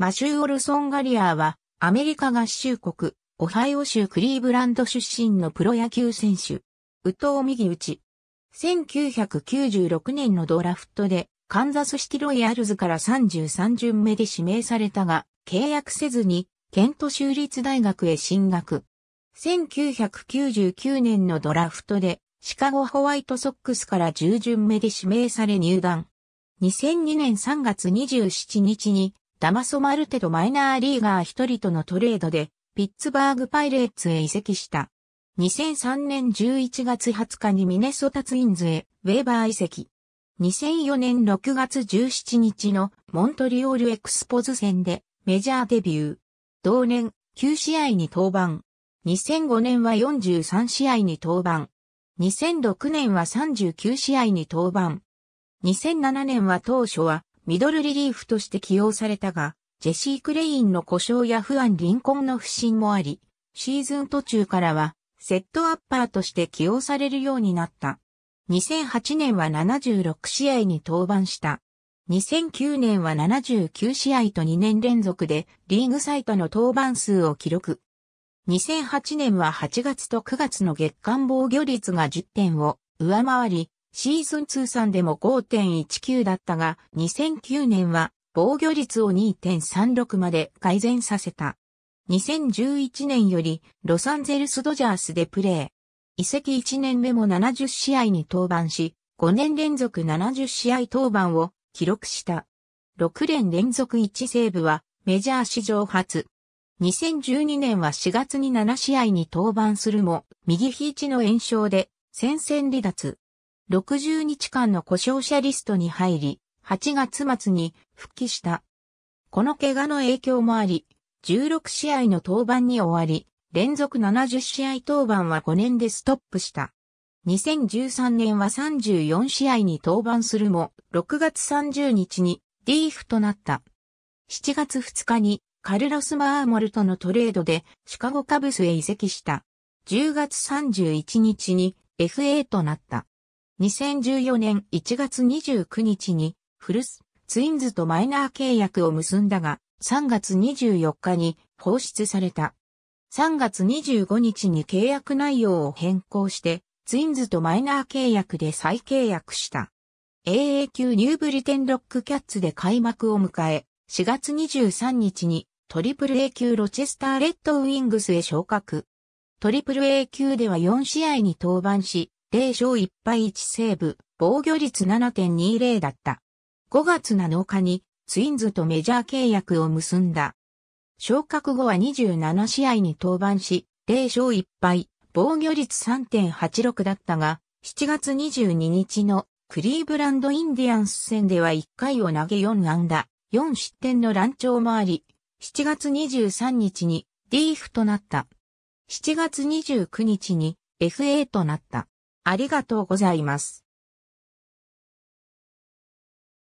マシュー・オルソン・ガリアーは、アメリカ合衆国、オハイオ州クリーブランド出身のプロ野球選手。宇藤右打ち。1996年のドラフトで、カンザスシティロイヤルズから33巡目で指名されたが、契約せずに、ケント州立大学へ進学。1999年のドラフトで、シカゴホワイトソックスから10巡目で指名され入団。2002年3月27日にダマソ・マルテとマイナーリーガー一人とのトレードで、ピッツバーグパイレーツへ移籍した。2003年11月20日にミネソタツインズへ、ウェーバー移籍。2004年6月17日のモントリオールエクスポズ戦でメジャーデビュー。同年9試合に登板。2005年は43試合に登板。2006年は39試合に登板。2007年は当初はミドルリリーフとして起用されたが、ジェシー・クレインの故障や不安臨婚の不振もあり、シーズン途中からは、セットアッパーとして起用されるようになった。2008年は76試合に登板した。2009年は79試合と2年連続でリーグサイトの登板数を記録。2008年は8月と9月の月間防御率が10点を上回り、シーズン通算でも5.19だったが、2009年は防御率を2.36まで改善させた。2011年よりロサンゼルスドジャースでプレー。移籍1年目も70試合に登板し、5年連続70試合登板を記録した。6連連続1セーブはメジャー史上初。2012年は4月に7試合に登板するも、右肘の炎症で戦線離脱。60日間の故障者リストに入り、8月末に復帰した。この怪我の影響もあり、16試合の登板に終わり、連続70試合登板は5年でストップした。2013年は34試合に登板するも、6月30日にリーフとなった。7月2日にカルロス・マーモルとのトレードでシカゴカブスへ移籍した。10月31日に FA となった。2014年1月29日にフルス、ツインズとマイナー契約を結んだが、3月24日に放出された。3月25日に契約内容を変更して、ツインズとマイナー契約で再契約した。AA 級ニューブリテンロックキャッツで開幕を迎え、4月23日にトリプル A 級ロチェスターレッドウィングスへ昇格。トリプル A 級では4試合に登板し、0勝1敗1セーブ、防御率7.20だった。5月7日にツインズとメジャー契約を結んだ。昇格後は27試合に登板し、0勝1敗、防御率3.86だったが、7月22日のクリーブランドインディアンス戦では1回を投げ4安打、4失点の乱調もあり、7月23日に D フとなった。7月29日に FA となった。ありがとうございます。